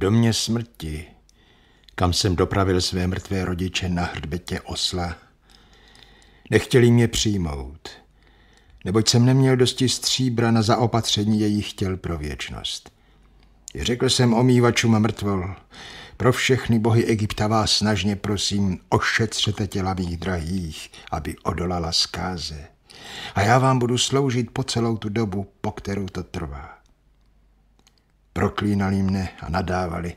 domě smrti, kam jsem dopravil své mrtvé rodiče na hrdbetě osla, nechtěli mě přijmout, neboť jsem neměl dosti stříbra na zaopatření jejich těl pro věčnost. Řekl jsem omývačům mrtvol, pro všechny bohy Egypta vás snažně prosím, ošetřete těla mých drahých, aby odolala zkáze. A já vám budu sloužit po celou tu dobu, po kterou to trvá. Proklínali mne a nadávali.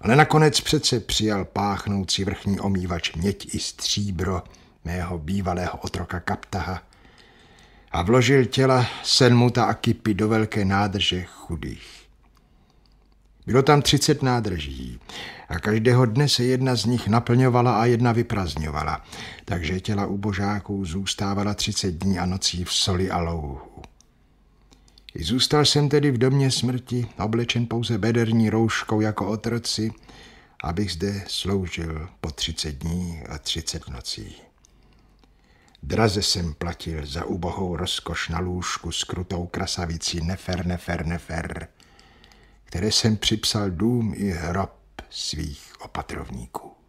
Ale nakonec přece přijal páchnoucí vrchní omývač měť i stříbro mého bývalého otroka Kaptaha a vložil těla Senmuta a Kipy do velké nádrže chudých. Bylo tam třicet nádrží a každého dne se jedna z nich naplňovala a jedna vyprazňovala, takže těla ubožáků zůstávala třicet dní a nocí v soli a louhu. Zůstal jsem tedy v domě smrti, oblečen pouze bederní rouškou jako otroci, abych zde sloužil po třicet dní a třicet nocí. Draze jsem platil za ubohou rozkoš na lůžku s krutou krasavicí nefer, nefer, nefer, které jsem připsal dům i hrob svých opatrovníků.